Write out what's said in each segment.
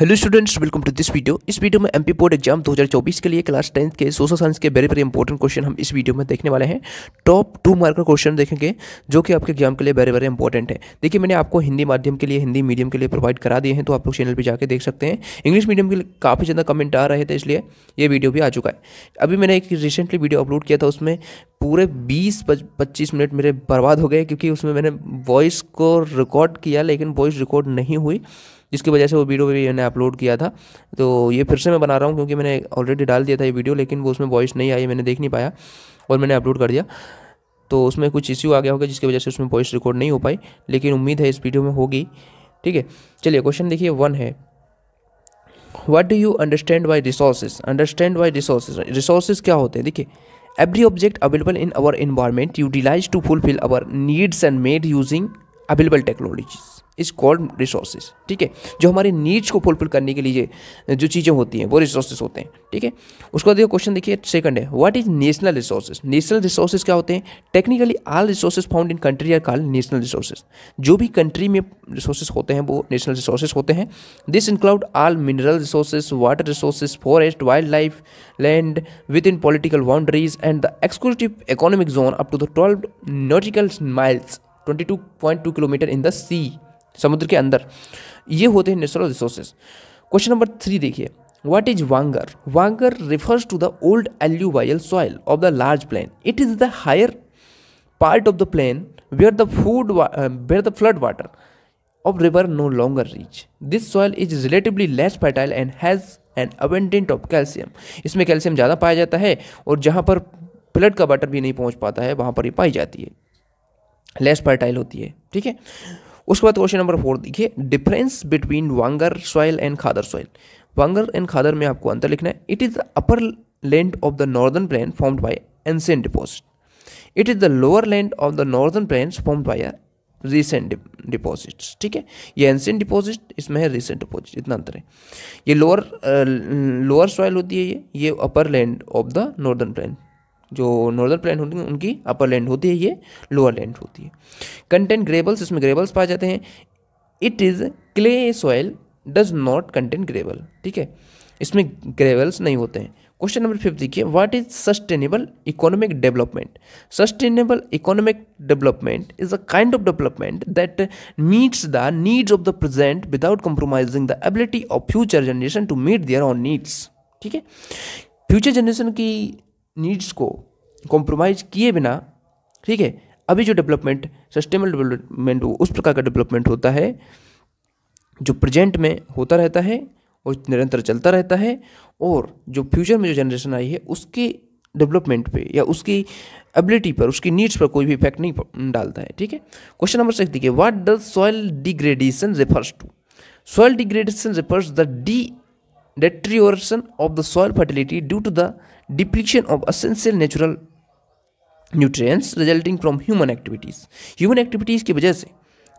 Hello students welcome to this video इस video में MP board exam 2024 के लिए क्लास टेंथ के सोशल साइंस के वेरी वेरी इंपॉर्टेंट क्वेश्चन हम इस वीडियो में देखने वाले हैं टॉप टू मार्क क्वेश्चन देखेंगे जो कि आपके एग्जाम के लिए वेरी वेरी इंपॉर्टेंट है देखिए मैंने आपको हिंदी माध्यम के लिए हिंदी मीडियम के लिए प्रोवाइड करा दिए हैं तो आप लोग चैनल पर जाकर देख सकते हैं इंग्लिश मीडियम के लिए काफ़ी ज़्यादा कमेंट आ रहे थे इसलिए ये वीडियो भी आ चुका है अभी मैंने एक रिसेंटली वीडियो अपलोड किया था उसमें पूरे 20 25 मिनट मेरे बर्बाद हो गए क्योंकि उसमें मैंने वॉइस को रिकॉर्ड किया लेकिन वॉइस रिकॉर्ड नहीं हुई जिसकी वजह से वो वीडियो भी मैंने अपलोड किया था तो ये फिर से मैं बना रहा हूँ क्योंकि मैंने ऑलरेडी डाल दिया था ये वीडियो लेकिन वो उसमें वॉइस नहीं आई मैंने देख नहीं पाया और मैंने अपलोड कर दिया तो उसमें कुछ इश्यू आ गया होगा जिसकी वजह से उसमें वॉइस रिकॉर्ड नहीं हो पाई लेकिन उम्मीद है इस वीडियो में होगी ठीक है चलिए क्वेश्चन देखिए वन है what do you understand by resources understand by resources resources क्या होते हैं देखिए every object available in our environment utilise to fulfil our needs and made using available technologies is called resources ठीक है जो हमारी नीड्स को फुलफिल करने के लिए जो चीज़ें होती हैं वो रिसोर्सेज होते हैं ठीक है उसके बाद क्वेश्चन देखिए सेकंड है what is national resources national resources क्या होते हैं technically all resources found in country are called national resources जो भी कंट्री में रिसोर्सेज होते हैं वो नेशनल रिसोर्सेज होते हैं this include all mineral resources water resources forest wildlife land within political boundaries and the exclusive economic zone up to the twelve nautical miles 22.2 kilometre in the sea समुद्र के अंदर ये होते हैं natural resources question number three देखिए what is bhangar bhangar refers to the old alluvial soil of the large plain it is the higher part of the plain where the flood where the flood water of river no longer reach this soil is relatively less fertile and has an abundant of calcium इसमें calcium ज़्यादा पाया जाता है और जहाँ पर flood का water भी नहीं पहुँच पाता है वहाँ पर ही पाई जाती है लेस फर्टाइल होती है ठीक है उसके बाद क्वेश्चन नंबर फोर देखिए difference between bangar soil and khadar soil bangar and khadar में आपको अंतर लिखना है it is the upper land of the northern plain formed by ancient deposit it is the lower land of the northern plain formed by recent deposits ठीक है ये ancient deposit इसमें है रिसेंट डिपॉजिट इतना अंतर है ये लोअर लोअर सॉइल होती है ये ये upper land of the northern plain जो नॉर्दर्न प्लैंड होती है उनकी अपर लैंड होती है ये लोअर लैंड होती है कंटेंट ग्रेबल्स इसमें ग्रेबल्स पाए जाते हैं it is clay soil does not content gravel ठीक है इसमें ग्रेवल्स नहीं होते हैं क्वेश्चन नंबर फिफ्थ देखिए what is sustainable economic development sustainable economic development is a kind of development that meets the needs of the present without compromising the ability of future generation to meet their own needs ठीक है future generation की needs को compromise किए बिना ठीक है अभी जो डेवलपमेंट सस्टेनेबल डेवलपमेंट हो उस प्रकार का डेवलपमेंट होता है जो प्रेजेंट में होता रहता है और निरंतर चलता रहता है और जो फ्यूचर में जो जनरेशन आई है उसके डेवलपमेंट पे या उसकी एबिलिटी पर उसकी नीड्स पर कोई भी इफेक्ट नहीं डालता है ठीक है क्वेश्चन नंबर सिक्स देखिए what does soil degradation refers to soil degradation refers the डी deterioration of the soil fertility due to the depletion of essential natural nutrients resulting from human activities human activities की वजह से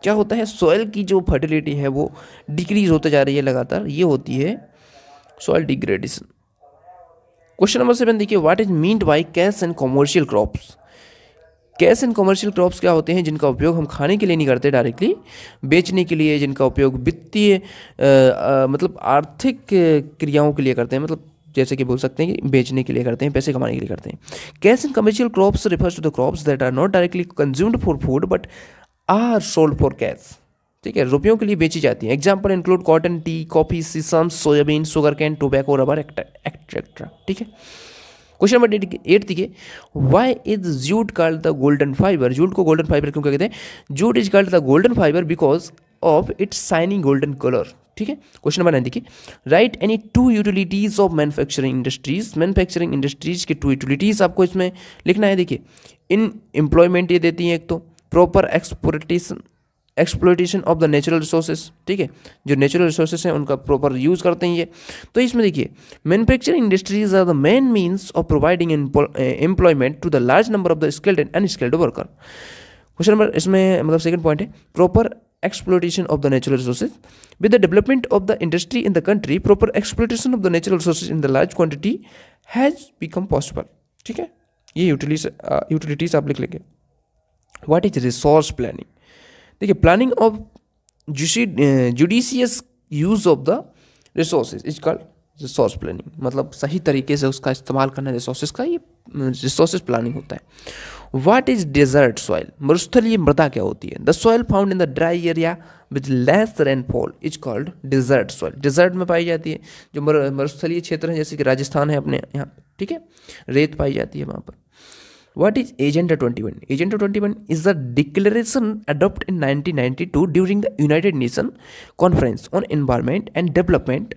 क्या होता है soil की जो फर्टिलिटी है वो डिक्रीज होते जा रही है लगातार ये होती है soil degradation question number seven देखिए what is meant by cash and commercial crops cash and commercial crops क्या होते हैं जिनका उपयोग हम खाने के लिए नहीं करते डायरेक्टली बेचने के लिए जिनका उपयोग वित्तीय मतलब आर्थिक क्रियाओं के लिए करते हैं मतलब जैसे कि बोल सकते हैं कि बेचने के लिए करते हैं पैसे कमाने के लिए करते हैं cash and commercial crops refers to the crops that are not directly consumed for food but are sold for cash ठीक है रुपयों के लिए बेची जाती है example include cotton tea coffee sesame soybean sugar cane tobacco rubber etcetera ठीक है क्वेश्चन नंबर एट देखिए why is jute called the golden fibre jute को गोल्डन फाइबर क्यों कहते हैं jute is called the golden fibre because of its shining golden colour ठीक है question number nine देखिए write any two utilities of manufacturing industries manufacturing industries के two utilities आपको इसमें लिखना है देखिए इन एम्प्लॉयमेंट ये देती हैं एक तो proper exportation exploitation of the natural resources ठीक है जो नेचुरल रिसोर्सेज हैं उनका प्रॉपर यूज़ करते हैं ये तो इसमें देखिए manufacturing industries are the main means of providing employment to the large number of the skilled and unskilled worker question number इसमें मतलब सेकंड पॉइंट है proper exploitation of the natural resources with the development of the industry in the country proper exploitation of the natural resources in the large quantity has become possible ठीक है ये utilities utilities uh, आप लिख लेंगे what is resource planning देखिए planning of judicious use of the resources is called resource planning मतलब सही तरीके से उसका इस्तेमाल करना रिसोर्सेज का ये रिसोर्सेज uh, प्लानिंग होता है वाट इज डेजर्ट सॉइल मरुस्थलीय मृदा क्या होती है the soil found in the dry area with less rainfall is called desert soil desert में पाई जाती है जो मरुस्थलीय क्षेत्र है जैसे कि राजस्थान है अपने यहाँ ठीक है रेत पाई जाती है वहाँ पर What is Agenda 21? Agenda 21 is a declaration adopted in 1992 during the United Nations Conference on Environment and Development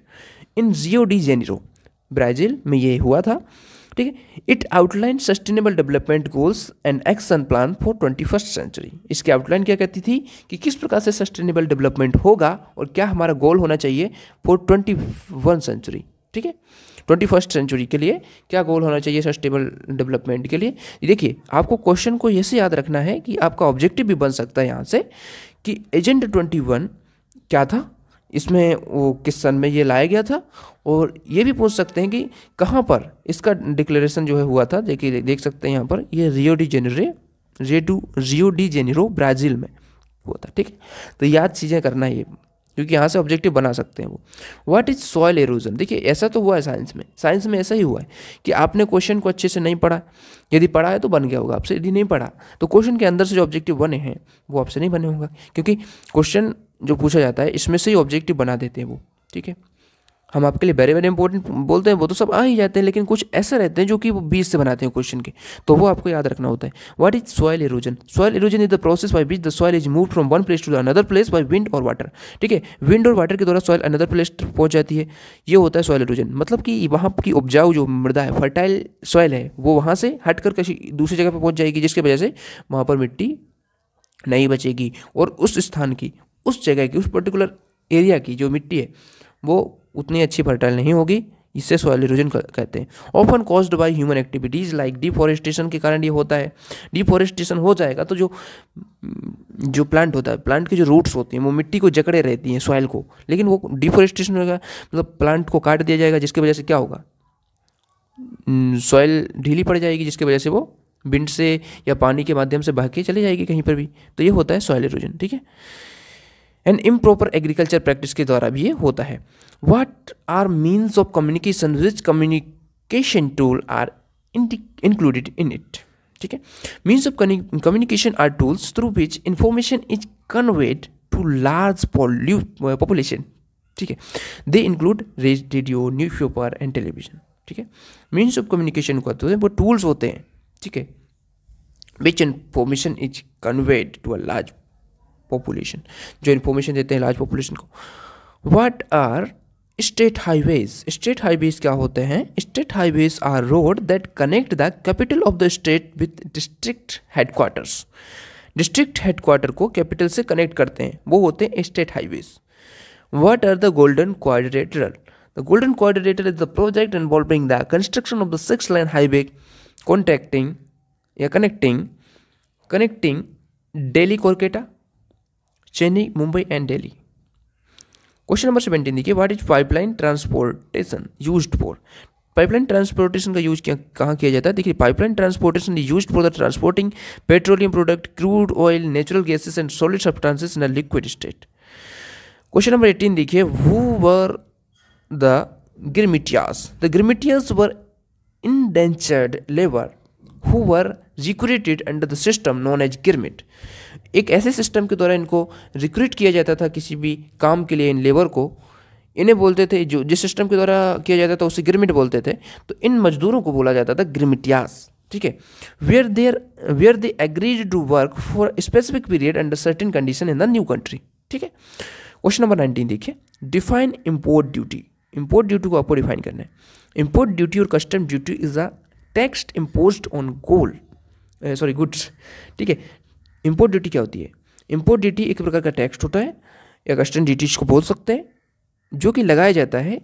in Rio de Janeiro Brazil में ये हुआ था ठीक है it outline sustainable development goals and action plan for twenty first century इसकी outline क्या कहती थी कि किस प्रकार से सस्टेनेबल डेवलपमेंट होगा और क्या हमारा गोल होना चाहिए फॉर ट्वेंटी वन सेंचुरी ठीक है ट्वेंटी फर्स्ट सेंचुरी के लिए क्या गोल होना चाहिए सस्टेबल डेवलपमेंट के लिए देखिए आपको क्वेश्चन को यह से याद रखना है कि आपका ऑब्जेक्टिव भी बन सकता है यहाँ से कि एजेंट ट्वेंटी वन क्या था इसमें वो किस सन में ये लाया गया था और ये भी पूछ सकते हैं कि कहाँ पर इसका डिक्लेरेशन जो है हुआ था देखिए देख सकते हैं यहाँ पर ये Rio de Janeiro to Rio de Janeiro Brazil में हुआ था ठीक है तो याद चीज़ें करना ये क्योंकि यहाँ से ऑब्जेक्टिव बना सकते हैं वो व्हाट इज़ सॉयल एरोजन देखिए ऐसा तो हुआ है साइंस में साइंस में ऐसा ही हुआ है कि आपने क्वेश्चन को अच्छे से नहीं पढ़ा यदि पढ़ा है तो बन गया होगा आपसे यदि नहीं पढ़ा तो क्वेश्चन के अंदर से जो ऑब्जेक्टिव बने हैं वो आपसे नहीं बने होगा क्योंकि क्वेश्चन जो पूछा जाता है इसमें से ही ऑब्जेक्टिव बना देते हैं वो ठीक है हम आपके लिए वेरी वेरी इंपॉर्टेंट बोलते हैं वो तो सब आ ही जाते हैं लेकिन कुछ ऐसे रहते हैं जो कि वो बीज से बनाते हैं क्वेश्चन के तो वो आपको याद रखना होता है what is soil erosion soil erosion is the process by which the soil is move from one place to another place by wind और वाटर ठीक है विंड और वाटर के द्वारा सॉयल अनदर प्लेस पहुंच जाती है ये होता है सॉइल इरोजन मतलब कि वहाँ की उपजाऊ जो मृदा है फर्टाइल सॉयल है वो वहाँ से हट कर किसी दूसरी जगह पर पहुँच जाएगी जिसकी वजह से वहाँ पर मिट्टी नहीं बचेगी और उस स्थान की उस जगह की उस पर्टिकुलर एरिया की जो मिट्टी है वो उतनी अच्छी फर्टाइल नहीं होगी इससे सॉयल इरोजन कहते हैं often caused by human activities like deforestation के कारण ये होता है डिफॉरेस्टेशन हो जाएगा तो जो जो प्लांट होता है प्लांट के जो रूट्स होती हैं वो मिट्टी को जकड़े रहती हैं सॉइल को लेकिन वो डिफॉरेस्टेशन होगा मतलब प्लांट को काट दिया जाएगा जिसकी वजह से क्या होगा सॉयल ढीली पड़ जाएगी जिसकी वजह से वो विंड से या पानी के माध्यम से बह के चली जाएगी कहीं पर भी तो ये होता है सॉयल इरोजन ठीक है एंड इम्प्रॉपर एग्रीकल्चर प्रैक्टिस के द्वारा भी ये होता है what are means of communication which communication tool are included in it ठीक है means of communication are tools through which information is conveyed to large population ठीक है they include radio newspaper and television ठीक है means of communication को आते तो हैं वो टूल्स होते हैं ठीक है which information is conveyed to a large population जो इन्फॉर्मेशन देते हैं लार्ज पॉपुलेशन को what are state highways state highways क्या होते हैं state highways are road that connect the capital of the state with district headquarters district headquarter को capital से connect करते हैं वो होते हैं state highways what are the golden quadrilateral the golden quadrilateral is the project involving the construction of the six lane highway contacting या connecting connecting Delhi Kolkata Chennai Mumbai and Delhi question number seventeen देखिए what is pipeline transportation use for pipeline transportation का use क्या कहाँ किया जाता है देखिए pipeline transportation use for the transporting petroleum product crude oil natural gases and solid substances in a liquid state question number eighteen देखिए who were the girmitiyas the girmitiyas were indentured labour who were recruited under the system known as girmit एक ऐसे system के द्वारा इनको recruit किया जाता था किसी भी काम के लिए इन लेबर को इन्हें बोलते थे जो जिस सिस्टम के द्वारा किया जाता था उसे ग्रिमिट बोलते थे तो इन मजदूरों को बोला जाता था ग्रिमिटियास ठीक है where there where they agreed to work for specific period under certain condition in the new country ठीक है क्वेश्चन नंबर नाइनटीन देखिए define import duty import duty को आपको डिफाइन करना है इम्पोर्ट ड्यूटी और custom duty is a tax impose on gold sorry goods ठीक है इम्पोर्ट ड्यूटी क्या होती है इम्पोर्ट ड्यूटी एक प्रकार का टैक्स होता है या कस्टम ड्यूटी इसको बोल सकते हैं जो कि लगाया जाता है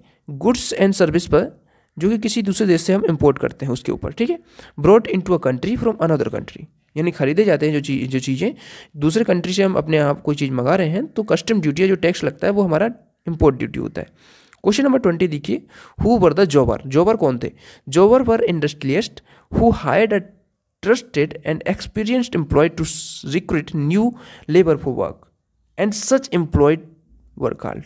गुड्स एंड सर्विस पर जो कि किसी दूसरे देश से हम इम्पोर्ट करते हैं उसके ऊपर ठीक है brought into a country from another country यानी खरीदे जाते हैं जो चीज जो चीज़ें दूसरे कंट्री से हम अपने आप कोई चीज़ मंगा रहे हैं तो कस्टम ड्यूटी जो टैक्स लगता है वो हमारा इम्पोर्ट ड्यूटी होता है क्वेश्चन नंबर ट्वेंटी देखिए who were the jobber jobber कौन थे jobber were industrialist who hired a trusted and experienced employee to recruit new labor for work and such employed work called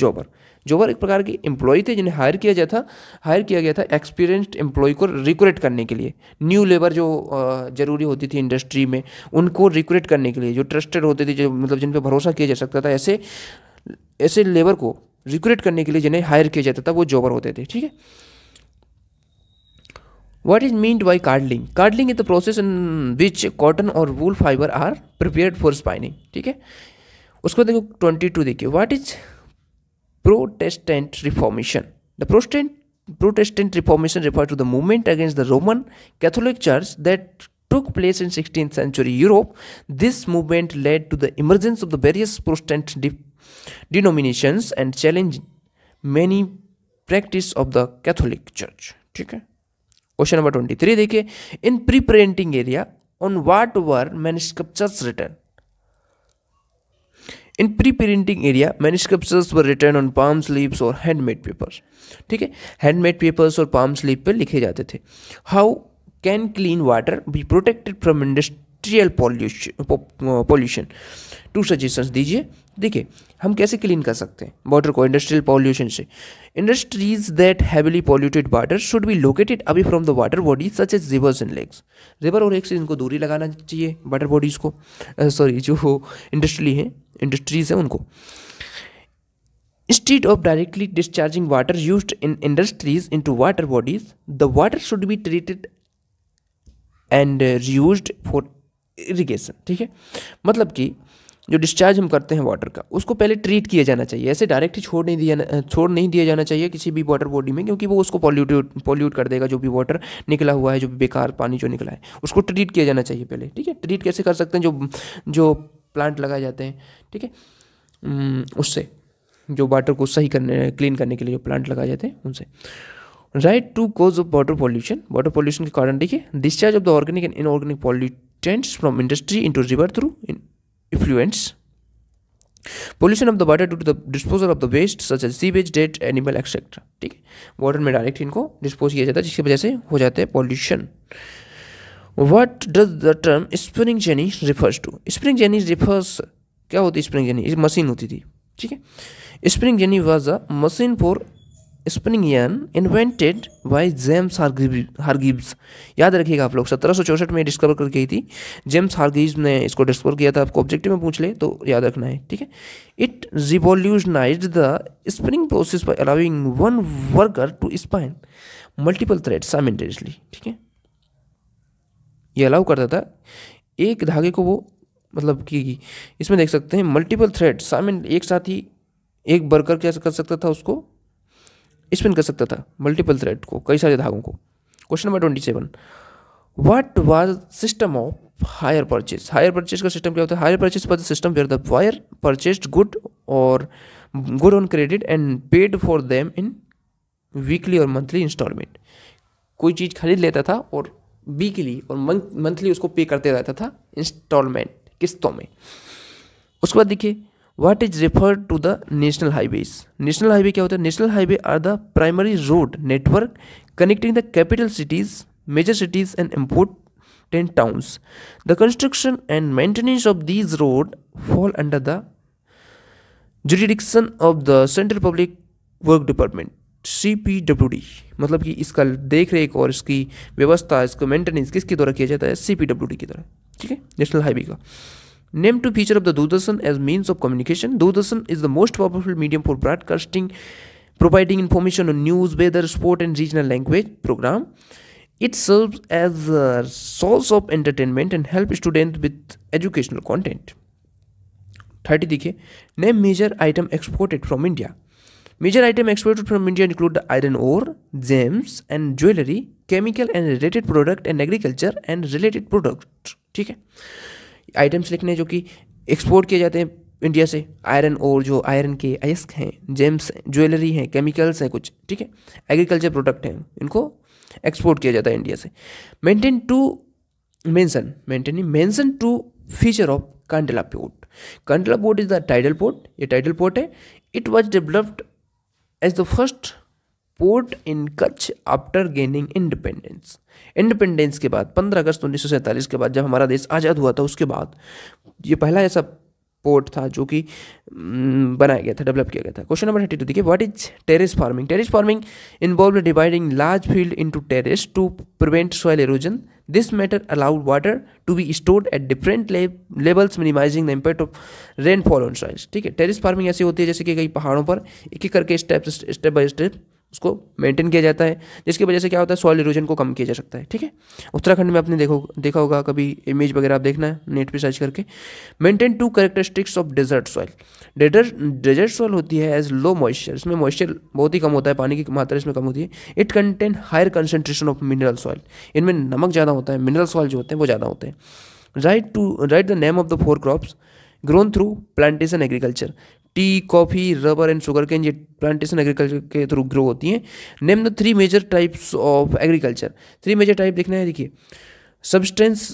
jobber jobber एक प्रकार के employ थे जिन्हें higher किया गया था हायर किया गया था एक्सपीरियंस्ड एम्प्लॉय को रिक्रूट करने के लिए न्यू लेबर जो ज़रूरी होती थी इंडस्ट्री में उनको रिक्रूट करने के लिए जो ट्रस्टेड होते थे जो मतलब जिन पर भरोसा किया जा सकता था ऐसे ऐसे लेबर को रिक्रूट करने के लिए जिन्हें हायर किया जाता था वो जॉबर होते थे ठीक है What is meant by cardling? Cardling is the process in which cotton or wool fiber are prepared for spinning ठीक है उसको देखो twenty two देखिए What is Protestant Reformation? The Protestant Protestant Reformation referred to the movement against the Roman Catholic Church that took place in 16th century Europe. This movement led to the emergence of the various Protestant de denominations and challenged many practices of the Catholic Church. ठीक है question number twenty three देखिए in pre printing area on what were manuscripts written in pre printing area manuscripts were written on palm leaves और handmade papers ठीक है handmade papers और palm स्लीव पर लिखे जाते थे how can clean water be protected from industrial pollution pollution two suggestions दीजिए देखिए हम कैसे क्लीन कर सकते हैं बॉर्डर को इंडस्ट्रियल पॉल्यूशन से industries that heavily polluted water should be located away from the water bodies such as rivers and lakes river और लेक से इनको दूरी लगाना चाहिए वाटर बॉडीज़ को सॉरी जो इंडस्ट्री है इंडस्ट्रीज हैं उनको of directly discharging water use in industries into water bodies the water should be treated and reused for irrigation ठीक है मतलब कि जो डिस्चार्ज हम करते हैं वाटर का उसको पहले ट्रीट किया जाना चाहिए ऐसे डायरेक्ट ही छोड़ नहीं दिया छोड़ नहीं दिया जाना चाहिए किसी भी वाटर बॉडी में क्योंकि वो उसको पॉल्यूट पॉल्यूट कर देगा जो भी वाटर निकला हुआ है जो भी बेकार पानी जो निकला है उसको ट्रीट किया जाना चाहिए पहले ठीक है ट्रीट कैसे कर सकते हैं जो जो प्लांट लगाए जाते हैं ठीक है उससे जो वाटर को सही करने क्लीन करने के लिए जो प्लांट लगाए जाते हैं उनसे write two cause of water pollution water pollution के कारण देखिए discharge of the organic and inorganic pollutants from industry into river through effluents pollution of the water two the disposal of the waste such as sewage dead animal etcetera ठीक है water में direct इनको dispose किया जाता है जिसकी वजह से हो जाता है pollution what does the term spinning jenny refers to spinning jenny refers क्या होती है स्प्रिंग जेनी मशीन होती थी ठीक है spinning jenny was a machine for yarn invented by James Hargreaves याद रखिएगा आप लोग सत्रह में डिस्कवर करके गई थी जेम्स हारगिब्स ने इसको डिस्कवर किया था आपको ऑब्जेक्टिव में पूछ ले तो याद रखना है ठीक है it revolutionise the spinning process by allowing one worker to spin multiple thread simultaneously ठीक है ये अलाउ करता था एक धागे को वो मतलब कि इसमें देख सकते हैं मल्टीपल थ्रेड साइमेंट एक साथ ही एक वर्कर क्या कर सकता था उसको स्पिन कर सकता था मल्टीपल थ्रेड को कई सारे धागों को question number twenty seven what was system of hire purchase hire purchase का सिस्टम क्या होता है हायर परचेज पर system where the buyer purchase good और good on credit and paid for them in weekly और मंथली इंस्टॉलमेंट कोई चीज़ खरीद लेता था और वीकली और मंथली उसको पे करते रहता था इंस्टॉलमेंट किस्तों में उसके बाद देखिए what is referred to the national highways national highway क्या होता है national highway are the primary road network connecting the capital cities cities and and ten towns the construction and maintenance of these road fall under the jurisdiction of the central public work department C P W D मतलब कि इसका देख रेख और इसकी व्यवस्था इसको maintenance किसके द्वारा किया जाता है सी पी डब्ल्यू डी की तरह ठीक है नेशनल हाईवे का Named to feature of the Doordarshan as means of communication, Doordarshan is the most powerful medium for broadcasting, providing information on news, weather, sport and regional language program. It serves as a source of entertainment and help students with educational content. 30 देखिए name major item exported from India. Major item exported from India include the iron ore, gems, and jewelry, chemical and related product, and agriculture and related product ठीक items लिखने जो कि export किए जाते हैं India से iron और जो आयरन के अयस्क हैं जेम्स हैं ज्वेलरी हैं केमिकल्स हैं कुछ ठीक है एग्रीकल्चर प्रोडक्ट हैं इनको एक्सपोर्ट किया जाता है इंडिया से maintain two mention maintaining mention two feature of Kandla port Kandla port is the tidal port ये टाइडल पोर्ट है it was developed as the first port in Kutch after gaining independence independence के बाद 15 अगस्त उन्नीस के बाद जब हमारा देश आज़ाद हुआ था उसके बाद ये पहला ऐसा पोर्ट था जो कि बनाया गया था डेवलप किया गया था क्वेश्चन नंबर थर्टी टू देखिए what is terrace farming terrace farming involve dividing large field into terrace to prevent soil erosion this matter allowed water to be stored at different levels minimising the impact of rainfall on soils ठीक है terrace farming ऐसी होती है जैसे कि कई पहाड़ों पर एक एक करके स्टेप स्टेप बाय स्टेप उसको मेंटेन किया जाता है जिसकी वजह से क्या होता है सॉइल इरोजन को कम किया जा सकता है ठीक है उत्तराखंड में आपने देखो देखा होगा कभी इमेज वगैरह आप देखना है नेट पे सर्च करके maintain two characteristics of desert soil desert desert soil होती है एज लो मॉइस्चर इसमें मॉइस्चर बहुत ही कम होता है पानी की मात्रा इसमें कम होती है it contain higher concentration of mineral soil इनमें नमक ज़्यादा होता है मिनरल सॉइल जो होते हैं वो ज़्यादा होते हैं write two write the name of the four crops grown through plantation agriculture tea coffee rubber and sugarcane ये प्लांटेशन एग्रीकल्चर के थ्रू ग्रो होती हैं name the three major types of agriculture three major type देखना है देखिए substance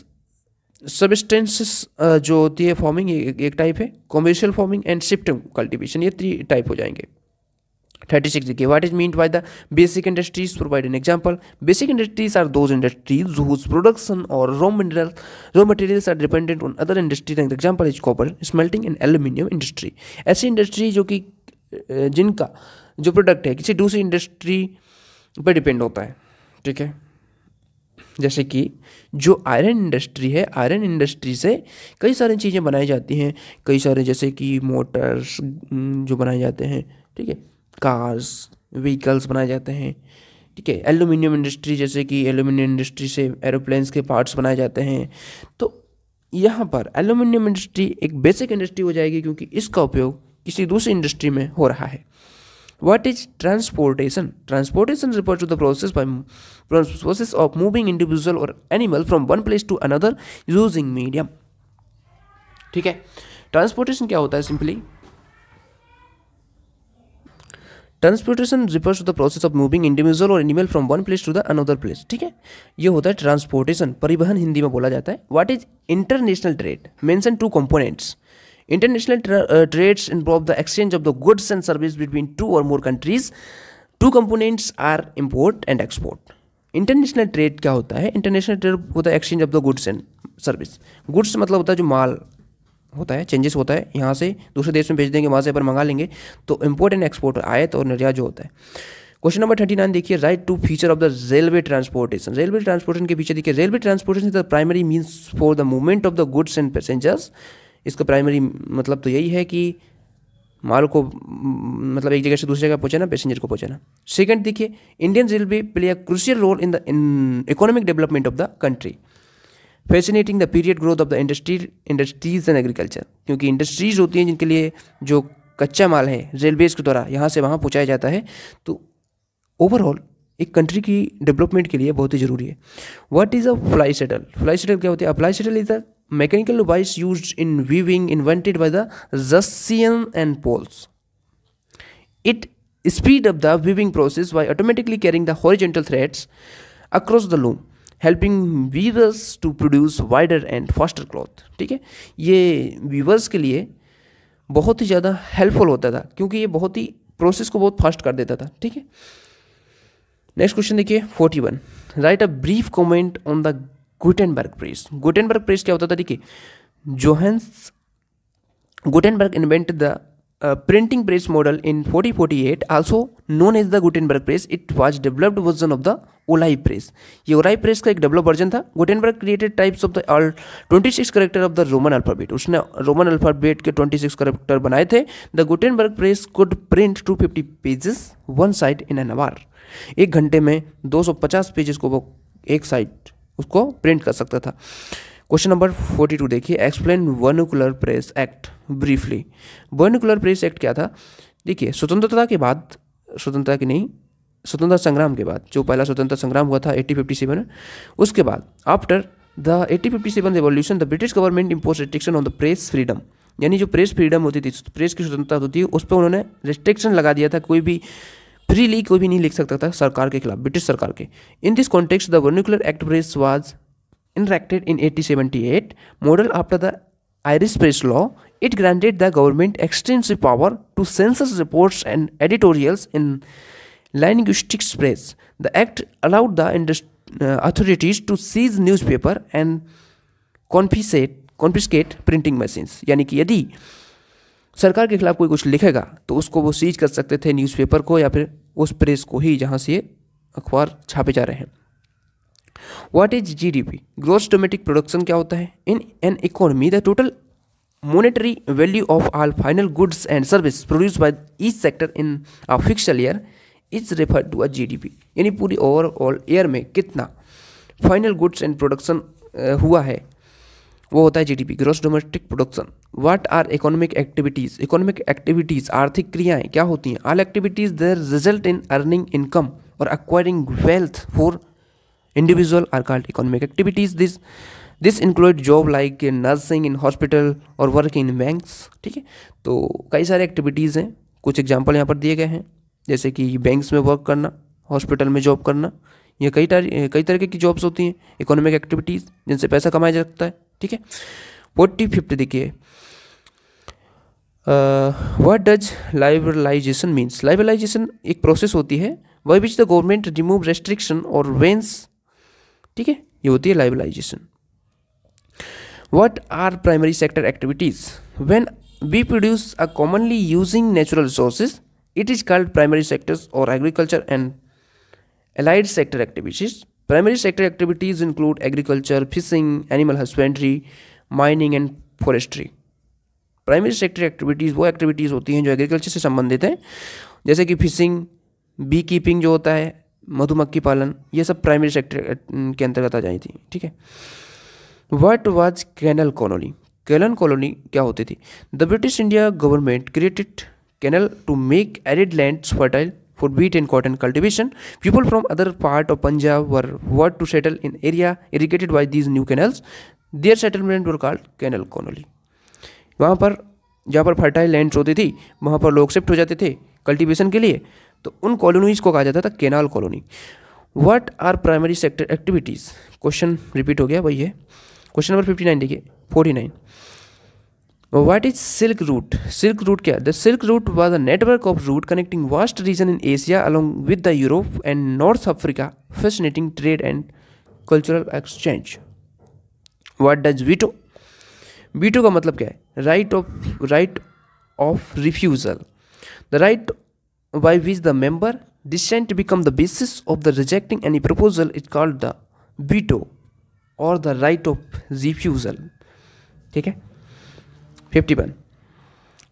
substances जो होती है फार्मिंग एक टाइप है commercial farming and shift cultivation ये थ्री टाइप हो जाएंगे थर्टी 36 देखिए what is meant by the basic industries provide an example basic industries are those industries whose production और raw material raw materials are dependent on other industry example is copper smelting and aluminium industry ऐसी industry जो कि जिनका जो product है किसी दूसरी industry पर डिपेंड होता है ठीक है जैसे कि जो आयरन इंडस्ट्री है आयरन इंडस्ट्री से कई सारी चीज़ें बनाई जाती हैं कई सारे जैसे कि मोटर्स जो बनाए जाते हैं ठीक है कार्स व्हीकल्स बनाए जाते हैं ठीक है एल्यूमिनियम इंडस्ट्री जैसे कि एल्यूमिनियम इंडस्ट्री से एरोप्लेन्स के पार्ट्स बनाए जाते हैं तो यहाँ पर एल्यूमिनियम इंडस्ट्री एक बेसिक इंडस्ट्री हो जाएगी क्योंकि इसका उपयोग किसी दूसरी इंडस्ट्री में हो रहा है what is transportation transportation report to the process by process of moving individual और animal from one place to another using medium ठीक है ट्रांसपोर्टेशन क्या होता है simply transportation refers to the process of moving individual और animal from one place to the another place ठीक है ये होता है ट्रांसपोर्टेशन परिवहन हिंदी में बोला जाता है what is international trade mention two components international trades involve the exchange of the goods and service between two और more countries two components are import and export international trade क्या होता है इंटरनेशनल ट्रेड होता है exchange of the goods and service goods मतलब होता है जो माल होता है चेंजेस होता है यहाँ से दूसरे देश में भेज देंगे वहाँ से अपन मंगा लेंगे तो इम्पोर्ट एंड एक्सपोर्ट आयत और निर्यात जो होता है क्वेश्चन नंबर थर्टी नाइन देखिए write two feature of the railway transportation railway transportation के पीछे देखिए railway transportation is the primary means for the movement of the goods and passengers इसका प्राइमरी मतलब तो यही है कि माल को मतलब एक जगह से दूसरी जगह पहुँचाना पैसेंजर को पहुँचाना सेकंड देखिए Indian railway play a crucial role in the economic development of the country fascinating the period growth of the industry industries and agriculture क्योंकि इंडस्ट्रीज होती हैं जिनके लिए जो कच्चा माल है रेलवेज के द्वारा यहाँ से वहाँ पहुँचाया जाता है तो ओवरऑल एक कंट्री की डेवलपमेंट के लिए बहुत ही जरूरी है what is a fly shuttle fly shuttle क्या होती है fly shuttle is a mechanical device use in weaving invented by the Russian and Poles it speed of the weaving process by automatically carrying the horizontal threads across the loom helping weavers to produce wider and faster cloth ठीक है ये viewers के लिए बहुत ही ज़्यादा helpful होता था क्योंकि ये बहुत ही प्रोसेस को बहुत फास्ट कर देता था ठीक है नेक्स्ट क्वेश्चन देखिए forty one write a brief comment on the Gutenberg press Gutenberg press क्या होता था देखिए Johannes Gutenberg invent the press printing press model in 4048 also known as the Gutenberg press it was developed version of the olive press ये olive press का एक develop version था Gutenberg created types of the all 26 character of the Roman alphabet उसने Roman alphabet के 26 करेक्टर बनाए थे the Gutenberg press could print 250 pages one side in an hour एक घंटे में 250 पेजेस को वो एक साइड उसको प्रिंट कर सकता था क्वेश्चन नंबर फोर्टी टू देखिए explain vernacular press act briefly vernacular press act क्या था देखिए स्वतंत्रता के बाद स्वतंत्रता की नहीं स्वतंत्रता संग्राम के बाद जो पहला स्वतंत्रता संग्राम हुआ था एट्टीन फिफ्टी सेवन उसके बाद after the eighteen fifty seven revolution the British government impose restriction on the press freedom यानी जो प्रेस फ्रीडम होती थी प्रेस की स्वतंत्रता होती थी उस पर उन्होंने रिस्ट्रिक्शन लगा दिया था कोई भी फ्रीली कोई भी नहीं लिख सकता था सरकार के खिलाफ ब्रिटिश सरकार के in this context the vernacular act press was enacted in 1878, modeled after the Irish Press Law, it granted the government extensive power to censor reports and editorials in linguistic press. The act allowed the uh, authorities to seize newspaper and confiscate confiscate printing machines yani ki yadi सरकार के खिलाफ कोई कुछ लिखेगा तो उसको वो seize कर सकते थे न्यूज़पेपर को या फिर उस प्रेस को ही जहाँ से अखबार छापे जा रहे हैं what is GDP gross domestic production क्या होता है in an economy the total monetary value of all final goods and services produced by each sector in a fiscal year is referred to as GDP यानी पूरी overall year में कितना final goods and production हुआ है वो होता है GDP gross domestic production what are economic activities economic activities आर्थिक क्रियाएं क्या होती हैं all activities there result in earning income और acquiring wealth for individual are called economic activities this this include job like nursing in hospital और work in banks ठीक है तो कई सारे एक्टिविटीज़ हैं कुछ एग्जाम्पल यहाँ पर दिए गए हैं जैसे कि बैंक्स में वर्क करना हॉस्पिटल में जॉब करना यह कई तरह कई तरीके की जॉब्स होती हैं इकोनॉमिक एक्टिविटीज़ जिनसे पैसा कमाया जा सकता है ठीक है फोर्टी फिफ्थ देखिए what does liberalisation means liberalisation एक प्रोसेस होती है by which the government remove restriction और वेंस ठीक है ये होती है liberalisation what are primary sector activities when we produce a commonly using natural resources it is called primary sectors और agriculture and allied sector activities primary sector activities include agriculture fishing animal husbandry mining and forestry primary sector activities वो activities होती हैं जो agriculture से संबंधित हैं जैसे कि फिशिंग बी कीपिंग जो होता है मधुमक्खी पालन ये सब प्राइमरी सेक्टर के अंतर्गत आ जाती थी ठीक है वट वॉज कैनल कॉलोनी कैलन कॉलोनी क्या होती थी the British India government created canal to make arid land fertile for wheat and cotton cultivation people from other part of Punjab were went to settle in area irrigated by these new canals their settlement were called canal colony वहाँ पर जहाँ पर fertile lands होती थी वहाँ पर लोग shift हो जाते थे कल्टिवेशन के लिए तो उन कॉलोनीज़ को कहा जाता था canal colony what are primary sector activities question repeat हो गया वही है क्वेश्चन नंबर फिफ्टी नाइन देखिए forty nine what is silk route silk route क्या the silk route was a network of route connecting vast region in Asia along with the Europe and north Africa fascinating trade and cultural exchange what does veto veto का मतलब क्या है right of right of refusal the right by which the member dissent become the basis of the rejecting any proposal is called the veto or the right of refusal ठीक है fifty one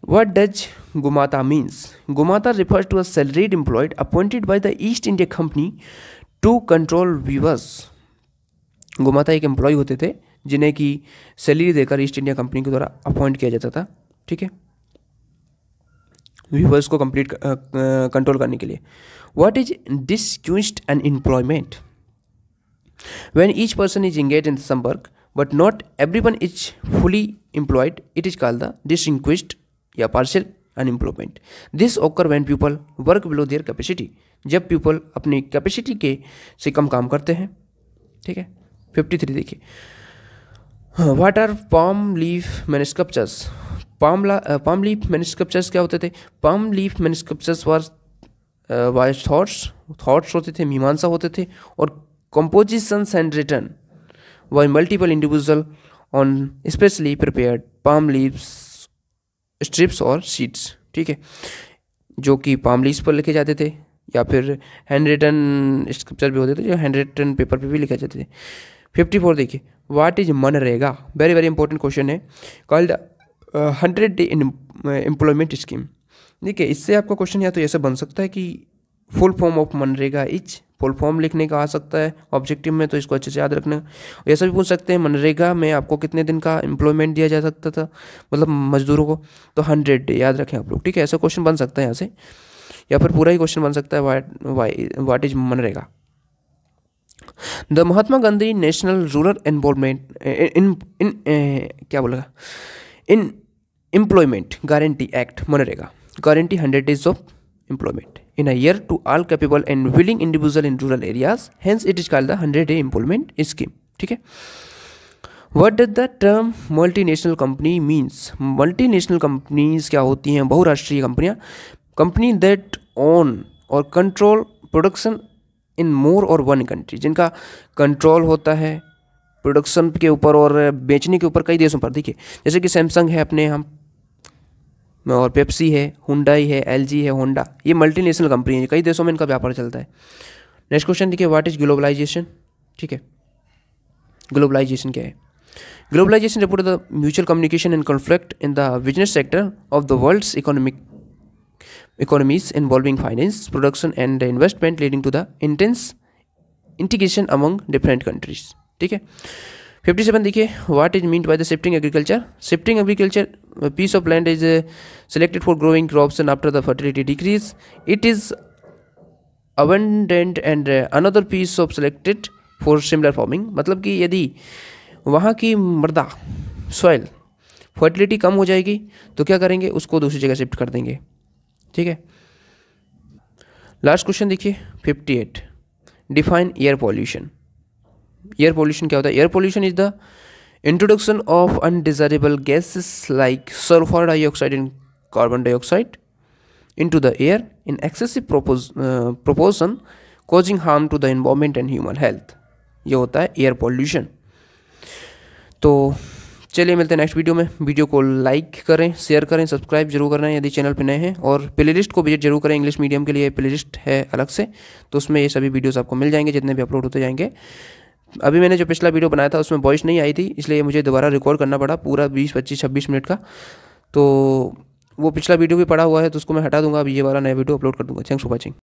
what does gumashta means gumashta refers to a salaried employed appointed by the East India Company to control weavers gumashta एक employ होते थे जिन्हें कि salary देकर east India company के द्वारा अपॉइंट किया जाता था ठीक है व्यूवर्स को कंप्लीट कंट्रोल uh, uh, करने के लिए what is disguised and employment when each person is engage in some work but not everyone is fully employed it is call the disguised या partial unemployment this occur when people work below their capacity जब पीपल अपनी capacity के से कम काम करते हैं ठीक है फिफ्टी थ्री देखिए what are palm leaf manuscripts पामला पाम लीफ मैनिस्कप्चर्स क्या होते थे palm leaf manuscripts were by thoughts thoughts होते थे मीमांसा होते थे और compositions and written by multiple individual on specially prepared palm leaves strips और सीड्स ठीक है जो कि पाम लीव्स पर लिखे जाते थे या फिर हैंड रिटन स्क्रिप्चर भी होते थे जो हैंड रिटन पेपर पे भी लिखे जाते थे फिफ्टी फोर देखिए what is MNREGA very very important question है called hundred day employment scheme देखिए इससे आपका क्वेश्चन या तो ऐसा बन सकता है कि full form of MNREGA each full form लिखने का आ सकता है ऑब्जेक्टिव में तो इसको अच्छे से याद रखना ऐसा भी पूछ सकते हैं मनरेगा में आपको कितने दिन का एम्प्लॉयमेंट दिया जा सकता था मतलब मजदूरों को तो हंड्रेड डे याद रखें आप लोग ठीक है ऐसा क्वेश्चन बन सकता है यहाँ से या फिर पूरा ही क्वेश्चन बन सकता है what why what is MNREGA the Mahatma Gandhi National Rural involvement in in क्या बोलेगा in Employment Guarantee Act MNREGA guarantee hundred days of employment in a year to all capable and willing individual in rural areas hence it is called the hundred day employment scheme ठीक है what does the term multi national company means multi national companies क्या होती हैं बहुराष्ट्रीय कंपनियाँ company that on or control production in more or one country जिनका control होता है प्रोडक्शन के ऊपर और बेचने के ऊपर कई देशों पर देखिए जैसे कि सैमसंग है अपने यहाँ और पेप्सी है हुंडाई है एल है होंडा ये मल्टी कंपनी है कई देशों में इनका व्यापार चलता है नेक्स्ट क्वेश्चन देखिए व्हाट इज ग्लोबलाइजेशन ठीक है ग्लोबलाइजेशन क्या है globalisation report the mutual communication and conflict in the business sector of the world's economic economies involving finance production and investment leading to the intense integration among different countries ठीक है fifty seven देखिए what is meant by the shifting agriculture shifting agriculture piece of land is selected for growing crop and after the fertility decrease it is abandoned and another piece of selected for similar farming मतलब कि यदि वहाँ की मृदा soil fertility कम हो जाएगी तो क्या करेंगे उसको दूसरी जगह शिफ्ट कर देंगे ठीक है लास्ट क्वेश्चन देखिए fifty eight define air pollution air pollution क्या होता है air pollution is the introduction of undesirable gases like sulphur dioxide and carbon dioxide into the air in excessive proportion causing harm to the environment and human health ये होता है air pollution तो चलिए मिलते हैं next video में video को like करें शेयर करें सब्सक्राइब जरूर करना यदि चैनल पर नए हैं और प्लेलिस्ट को विजिट जरूर करें इंग्लिश मीडियम के लिए प्लेलिस्ट है अलग से तो उसमें ये सभी वीडियोस आपको मिल जाएंगे जितने भी अपलोड होते जाएंगे अभी मैंने जो पिछला वीडियो बनाया था उसमें वॉइस नहीं आई थी इसलिए मुझे दोबारा रिकॉर्ड करना पड़ा पूरा बीस पच्चीस छब्बीस मिनट का तो वो पिछला वीडियो भी पड़ा हुआ है तो उसको मैं हटा दूंगा अब ये वाला नया वीडियो अपलोड कर दूंगा थैंक्स फॉर वॉचिंग